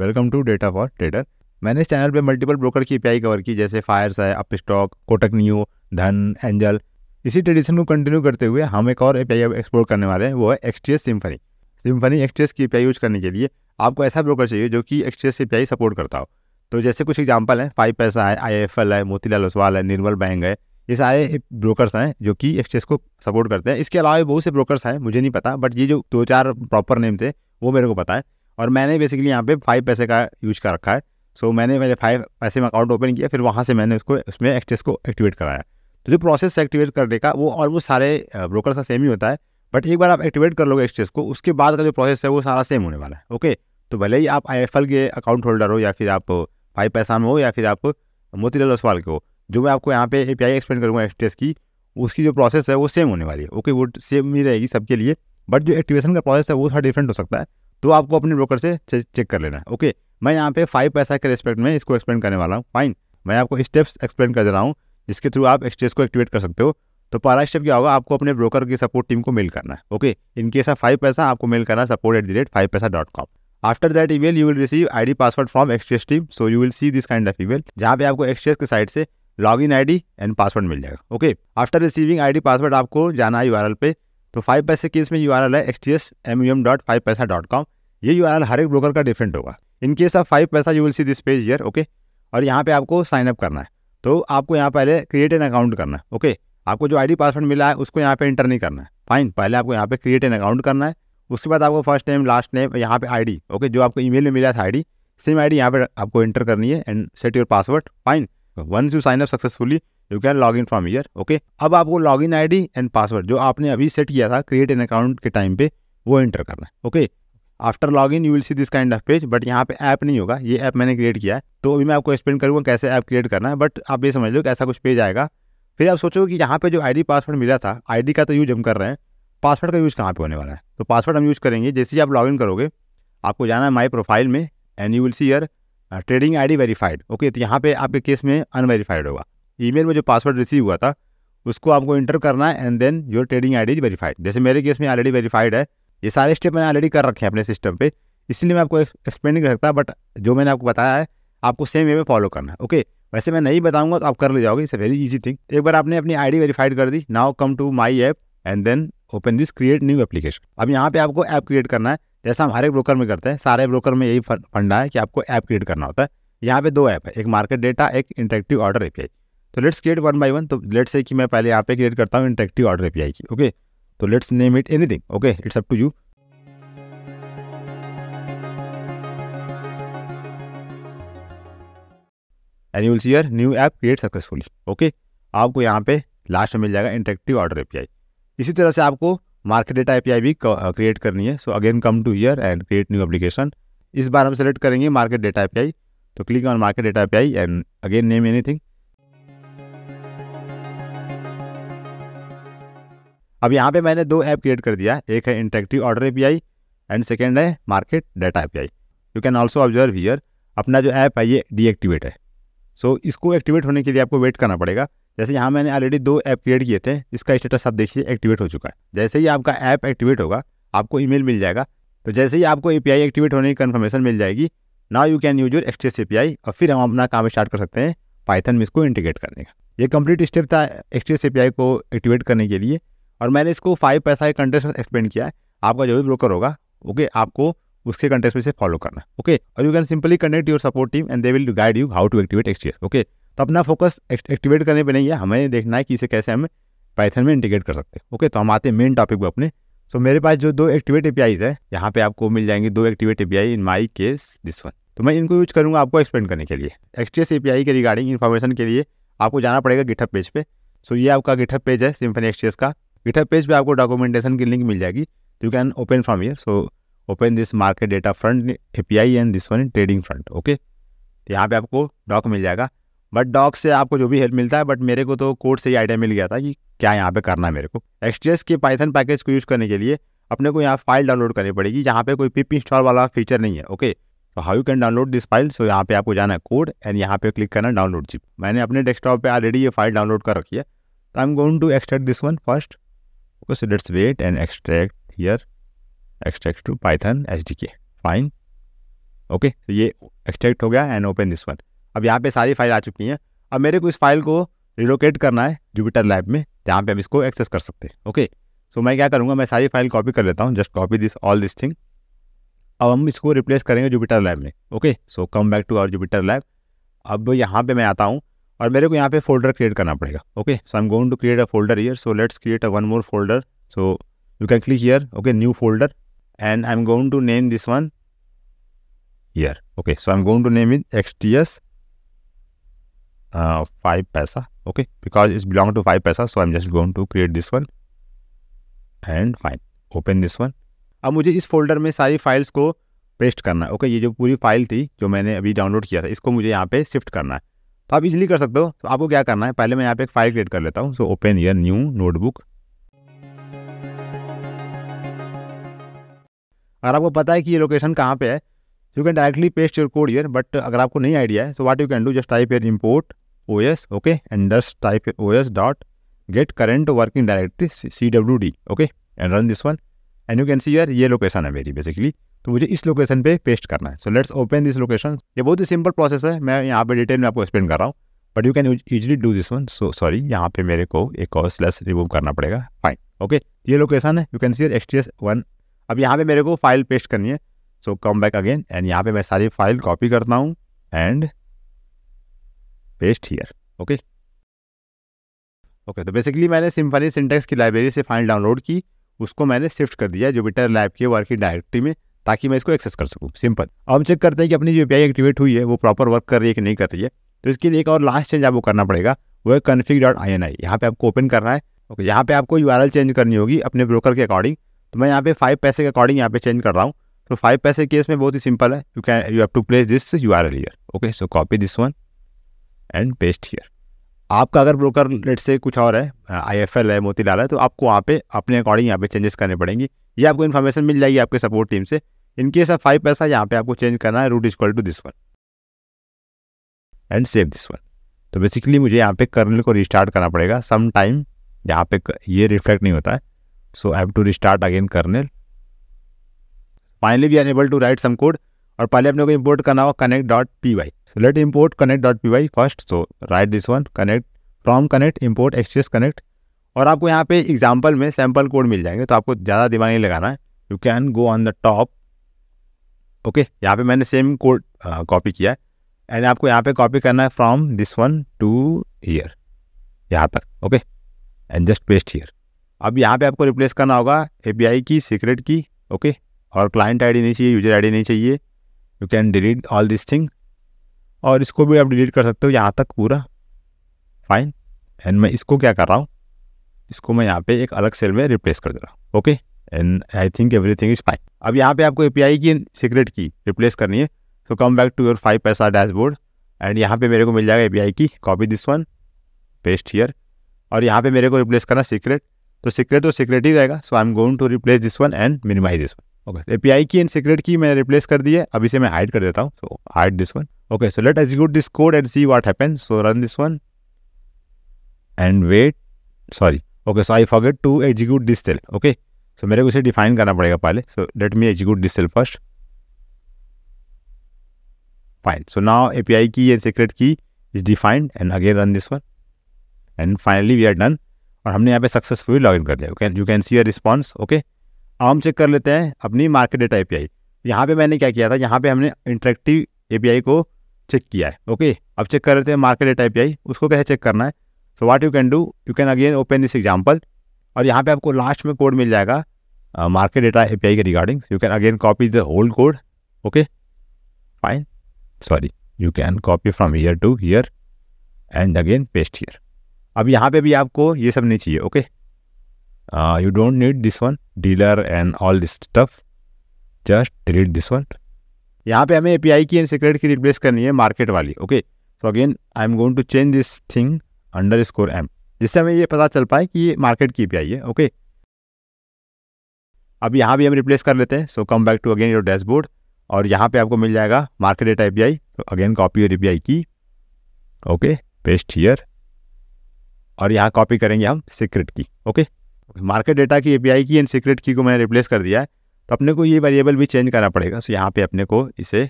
Welcome to data for trader मैंने इस channel पे मल्टीपल ब्रोकर की पी कवर की जैसे फायर्स है Upstox Kotak Neo Dhan Angel इसी ट्रेडिशन को कंटिन्यू करते हुए हम एक और ए पी एक्सप्लोर करने वाले हैं वो है एक्सटीएस सिम्फनी सिम्फनी एक्सटीएस की पी यूज़ करने के लिए आपको ऐसा ब्रोकर चाहिए जो कि एक्सटीएस से पी सपोर्ट करता हो तो जैसे कुछ एग्जाम्पल हैं फाइव पैसा है आई एफ है मोतीलाल ओसवाल है निर्मल बैंक है ये सारे ब्रोकर्स हैं जो कि एक्सचेंज को सपोर्ट करते हैं इसके अलावा बहुत से ब्रोकर्स हैं मुझे नहीं पता बट ये जो दो चार प्रॉपर नेम थे वो मेरे को पता है और मैंने बेसिकली यहाँ पे फाइव पैसे का यूज कर रखा है सो so, मैंने मेरे फाइव पैसे में अकाउंट ओपन किया फिर वहाँ से मैंने उसको उसमें एक्सेस को एक्टिवेट कराया तो जो प्रोसेस है एक्टिवेट करने का वो और वो सारे ब्रोकर का सेम ही होता है बट एक बार आप एक्टिवेट कर लोगे एक्सटेस को उसके बाद का जो प्रोसेस है वो सारा सेम होने वाला है ओके तो भले ही आप आई के अकाउंट होल्डर हो या फिर आप फाइव पैसा में हो या फिर आप मोतीलाल ओसवाल के हो जो मैं आपको यहाँ पे ए पी आई एक्सप्लेन करूँगा एक्सटेस की उसकी जो प्रोसेस है वो सेम होने वाली है ओके वो सेम ही रहेगी सबके लिए बट जो एक्टिवेशन का प्रोसेस है वो थोड़ा डिफरेंट हो सकता है तो आपको अपने ब्रोकर से चेक कर लेना है ओके मैं यहाँ पे फाइव पैसा के रेस्पेक्ट में इसको एक्सप्लेन करने वाला हूँ फाइन मैं आपको स्टेप्स एक्सप्लेन कर दे रहा हूँ जिसके थ्रू आप एक्सचेंज को एक्टिवेट कर सकते हो तो पहला स्टेप क्या होगा आपको अपने ब्रोकर की सपोर्ट टीम को मेल करना है okay in case of five paisa आपको मेल करना support at the rate five paisa dot com after that email you will receive I D password from exchange team so you will see this kind of email जहाँ पे आपको exchange की side से log in I D and password मिल जाएगा okay after receiving I D password आपको जाना है यू पे तो फाइव पैसे की इसमें यू आर एल है X T S M U M dot five paisa dot com ये यू आर एल हर एक ब्रोकर का डिफरेंट होगा in case of five paisa you will see this page here okay और यहाँ पे आपको साइन अप करना है तो आपको यहाँ पहले क्रिएट एन अकाउंट करना है ओके आपको जो आईडी पासवर्ड मिला है उसको यहाँ पे इंटर नहीं करना है फाइन पहले आपको यहाँ पे क्रिएट एन अकाउंट करना है उसके बाद आपको फर्स्ट नेम लास्ट नेम यहाँ पे आईडी ओके जो आपको ईमेल में मिला था आईडी सेम आईडी यहाँ पर आपको इंटर करनी है and set your password fine once you sign up successfully you can log in from here okay अब आपको log in I and password जो आपने अभी सेट किया था क्रिएट एन अकाउंट के टाइम पे वो एंटर करना है okay after log in you will see this kind of page but यहाँ पे ऐप नहीं होगा ये ऐप मैंने क्रिएट किया है तो अभी मैं आपको एक्सप्लेन करूँगा कैसे ऐप क्रिएट करना है बट आप ये समझ लो कि ऐसा कुछ पेज आएगा फिर आप सोचो कि यहाँ पे जो आईडी पासवर्ड मिला था आईडी का तो यूज़ हम कर रहे हैं पासवर्ड का यूज़ कहाँ पे होने वाला है तो पासवर्ड हम यूज़ करेंगे जैसे ही आप लॉग इन करोगे आपको जाना है माई प्रोफाइल में and you will see here trading ID verified okay तो यहाँ पे आपके केस में अनवेरीफाइड होगा ईमेल में जो पासवर्ड रिसीव हुआ था उसको आपको इंटर करना है and then your trading I D verified जैसे मेरे केस में ऑलरेडी वेरीफाइड है ये सारे स्टेप मैंने ऑलरेडी कर रखे हैं अपने सिस्टम पे इसलिए मैं आपको एक्सप्लेन नहीं कर सकता बट जो मैंने आपको बताया है आपको सेम वे में फॉलो करना है ओके वैसे मैं नहीं बताऊंगा तो आप कर ले जाओगे इट्स वेरी इजी थिंग एक बार आपने अपनी आईडी वेरीफाइड कर दी now come to my app and then open this create new application अब यहाँ पे आपको ऐप क्रिएट करना है जैसा हम हर एक ब्रोकर में करते हैं सारे ब्रोकर में यही फंडा है कि आपको ऐप क्रिएट करना होता है यहाँ पे दो ऐप है एक मार्केट डेटा एक इंटरेक्टिव ऑर्डर ए तो let's create one by one तो लेट्स से कि मैं पहले यहाँ पे क्रिएट करता हूँ इंटरेक्टिव ऑर्डर ए की ओके तो let's name it anything okay it's up to you and you'll see your new app create successfully okay आपको यहाँ पे लास्ट में मिल जाएगा इंटरेक्टिव ऑर्डर ए इसी तरह से आपको मार्केट डेटा एपीआई भी क्रिएट uh, करनी है so again come to here and create new application इस बार हम सेलेक्ट करेंगे मार्केट डेटा एपीआई तो click on market data API and again name anything अब यहाँ पे मैंने दो ऐप क्रिएट कर दिया एक है interactive order API and second है market data API you can also observe here अपना जो ऐप है ये डीएक्टिवेट है सो so, इसको एक्टिवेट होने के लिए आपको वेट करना पड़ेगा जैसे यहाँ मैंने ऑलरेडी दो ऐप क्रिएट किए थे इसका स्टेटस आप देखिए एक्टिवेट हो चुका है जैसे ही आपका ऐप एक्टिवेट होगा आपको ईमेल मिल जाएगा तो जैसे ही आपको ए एक्टिवेट होने की कन्फर्मेशन मिल जाएगी now you can use your XTS A और फिर हम अपना काम स्टार्ट कर सकते हैं पाइथन में इसको इंटीग्रेट करने का ये कंप्लीट स्टेप था एक्सटेस ए को एक्टिवेट करने के लिए और मैंने इसको फाइव पैसा के कंटेस्ट में एक्सपेंड किया है आपका जो भी ब्रोकर होगा ओके आपको उसके कंटेस्ट में से फॉलो करना ओके और you can simply connect your support team and they will guide you how to activate XTS okay तो अपना फोकस एक्टिवेट करने पे नहीं है हमें देखना है कि इसे कैसे हम पाइथन में इंटीग्रेट कर सकते हैं ओके तो हम आते हैं मेन टॉपिक पर अपने सो मेरे पास जो दो एक्टिवेट एपीआईज है यहाँ पे आपको मिल जाएंगे दो activate API in my case this one तो मैं इनको यूज करूँगा आपको एक्सप्लेन करने के लिए पी एपीआई के रिगार्डिंग इन्फॉर्मेशन के लिए आपको जाना पड़ेगा गिठअप पेज पर सो ये आपका गिठअप पेज है सिम्फनी एक्सचेस का गिठअप पेज पर आपको डॉक्यूमेंटेशन की लिंक मिल जाएगी you can open from here so open this market data front A P I and this one in trading front okay तो यहाँ पे आपको डॉक मिल जाएगा बट डॉग से आपको जो भी हेल्प मिलता है बट मेरे को तो कोड से ही आइडिया मिल गया था कि क्या यहाँ पे करना है मेरे को एक्सचेस के पाइथन पैकेज को यूज़ करने के लिए अपने को यहाँ फाइल डाउनलोड करनी पड़ेगी यहाँ पे कोई पिप इंस्टॉल वाला फीचर नहीं है ओके तो how you can download this file so यहाँ पे आपको जाना है कोड एंड यहाँ पे क्लिक करना डाउनलोड जिप मैंने अपने डेस्कटॉप पे ऑलरेडी ये फाइल डाउनलोड कर रखी है तो I am going to extract this one first so let's wait and extract here extract to Python H D K fine okay तो ये एक्सट्रैक्ट हो गया एंड ओपन दिस वन अब यहाँ पे सारी फाइल आ चुकी हैं अब मेरे को इस फाइल को रिलोकेट करना है जुपिटर लैब में जहाँ पे हम इसको एक्सेस कर सकते हैं ओके सो मैं क्या करूँगा मैं सारी फाइल कॉपी कर लेता हूँ just copy this all this thing अब हम इसको रिप्लेस करेंगे जुपिटर लैब में okay so come back to our Jupyter lab अब यहाँ पर मैं आता हूँ और मेरे को यहाँ पे फोल्डर क्रिएट करना पड़ेगा okay so I am going to create a folder here so let's create a one more folder so you can click here okay new folder and I am to name this one name okay so I am going to name to X T S uh, 5 paisa okay because it's belong to five paisa so i'm just going to create this one and fine open this one अब मुझे इस folder में सारी files को paste करना है okay ये जो पूरी फाइल थी जो मैंने अभी डाउनलोड किया था इसको मुझे यहाँ पे शिफ्ट करना है तो आप इजली कर सकते हो तो आपको क्या करना है पहले मैं यहाँ पे एक फाइल क्रिएट कर लेता हूँ so open your new notebook अगर आपको पता है कि ये लोकेशन कहाँ पे है you can directly paste your code here but अगर आपको नहीं आइडिया है so what you can do just type here import okay OS, type O S dot get current working directory C W D okay and run this one and you can see here ये location है मेरी basically तो मुझे इस location पे paste करना है so let's open this location ये बहुत ही सिंपल प्रोसेस है मैं यहाँ पे डिटेल में आपको एक्सप्लेन कर रहा हूँ but you can easily do this one so sorry यहाँ पे मेरे को एक और स्लैश रिमूव करना पड़ेगा फाइन ओके ये लोकेशन है you can see X T S one अब यहाँ पे मेरे को फाइल पेस्ट करनी है so come back again and यहाँ पे मैं सारी फाइल कॉपी करता हूँ and paste here okay okay तो बेसिकली मैंने सिम्फनी सिंटेक्स की लाइब्रेरी से फाइल डाउनलोड की उसको मैंने शिफ्ट कर दिया जुपिटर लैब के वर्किंग डायरेक्टरी में ताकि मैं इसको एक्सेस कर सकूँ सिंपल अब चेक करते हैं कि अपनी जो पी एक्टिवेट हुई है वो प्रॉपर वर्क कर रही है कि नहीं कर रही है तो इसके लिए एक और लास्ट चेंज आपको करना पड़ेगा वो है config dot I N I यहाँ पर आपको ओपन करना है ओके यहाँ पे आपको यू चेंज करनी होगी अपने ब्रोकर के अकॉर्डिंग तो मैं यहाँ पे फाइव पैसे के अकॉर्डिंग यहाँ पे चेंज कर रहा हूँ तो फाइव पैसे केस में बहुत ही सिंपल है you can you have to place this U R here okay so copy this one and paste here आपका अगर ब्रोकर लेट से कुछ और है आई एफ एल है मोतीलाल है तो आपको वहाँ पे अपने अकॉर्डिंग यहाँ पे चेंजेस करने पड़ेंगे ये आपको इन्फॉर्मेशन मिल जाएगी आपके सपोर्ट टीम से इनकेस ऑफ फाइव पैसा यहाँ पे आपको चेंज करना है root is equal to this one and save this one तो बेसिकली मुझे यहाँ पे कर्नल को रिस्टार्ट करना पड़ेगा सम टाइम यहाँ पे ये रिफ्लेक्ट नहीं होता है so I have to restart again kernel finally we are able to write some code और पहले अपने को इम्पोर्ट करना होगा connect dot P Y so let import connect dot P Y first so write this one connect from connect import exchange connect और आपको यहाँ पे एग्जाम्पल में सैम्पल कोड मिल जाएंगे तो आपको ज़्यादा दिमाग नहीं लगाना है you can go on the top okay यहाँ पे मैंने सेम कोड कॉपी किया है एंड आपको यहाँ पे कॉपी करना है from this one to here यहाँ तक okay and just paste here अब यहाँ पे आपको रिप्लेस करना होगा ए key secret key okay okay? और क्लाइंट आईडी नहीं चाहिए यूजर आईडी नहीं चाहिए you can delete all this thing और इसको भी आप डिलीट कर सकते हो यहाँ तक पूरा फाइन एंड मैं इसको क्या कर रहा हूँ इसको मैं यहाँ पे एक अलग सेल में रिप्लेस कर दे रहा हूँ okay and I think thing is fine अब यहाँ पे आपको आई की सीक्रेट की रिप्लेस करनी है so come back to your five paisa dashboard and यहाँ पे मेरे को मिल जाएगा I key copy this one paste here और यहाँ पे मेरे को रिप्लेस करना सीक्रेट तो सीक्रेट तो सीक्रेट ही रहेगा so I am going to replace this one and minimize this one okay A P I key and secret की मैंने रिप्लेस कर दी है अब इसे मैं हाइड कर देता हूँ so hide this one okay so let execute this code and see what happen so run this one and wait sorry okay so I forget to execute this cell okay सो मेरे को इसे define करना पड़ेगा पहले so let me execute this cell first fine so now A P I key and secret key is defined and again run this one and finally we are done और हमने यहाँ पे सक्सेसफुली लॉग इन कर लिया you can you can see a response okay हम check कर लेते हैं अपनी मार्केट डेटा ए यहाँ पे मैंने क्या किया था यहाँ पे हमने इंटरेक्टिव ए को चेक किया है ओके अब चेक कर लेते हैं मार्केट डेटा ए उसको कैसे चेक करना है so what you can do you can again open this example और यहाँ पे आपको लास्ट में कोड मिल जाएगा मार्केट डेटा ए के regarding you can again copy the whole code okay fine sorry you can copy from here to here and again paste here अब यहाँ पे भी आपको ये सब नहीं चाहिए okay okay? uh, you don't need this one dealer and all this stuff just delete this one यहाँ पे हमें ए P I key and secret की रिप्लेस करनी है मार्केट वाली okay so again I am going to change this thing underscore M जिससे हमें ये पता चल पाए कि ये मार्केट की ए पी आई है ओके okay? अब यहाँ भी हम रिप्लेस कर लेते हैं so come back to again your dashboard और यहाँ पे आपको मिल जाएगा मार्केट डेटा आई तो अगेन कॉपी योर आई की ओके पेस्ट हियर और यहाँ कॉपी करेंगे हम secret key okay okay? Market data की API key and secret key को मैंने रिप्लेस कर दिया है तो अपने को ये वेरिएबल भी चेंज करना पड़ेगा सो so, यहाँ पे अपने को इसे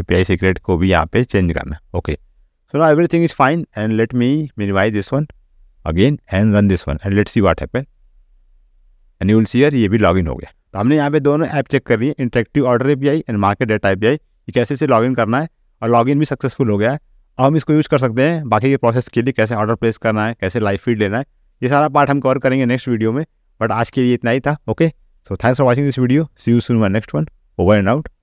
एपीआई सीक्रेट को भी यहाँ पे चेंज करना ओके सो ना every is fine and let me minimize this one again and run this one and let see what happen and you will ये भी लॉग हो गया तो हमने यहाँ पे दोनों ऐप चेक कर रही interactive order A and market data A ये कैसे इसे लॉगिन करना है और लॉगिन भी सक्सेसफुल हो गया है और हम इसको यूज़ कर सकते हैं बाकी के प्रोसेस के लिए कैसे ऑर्डर प्लेस करना है कैसे लाइव फीड लेना है ये सारा पार्ट हम कवर करेंगे नेक्स्ट वीडियो में बट आज के लिए इतना ही था okay so thanks for watching this video see you soon my next one over and out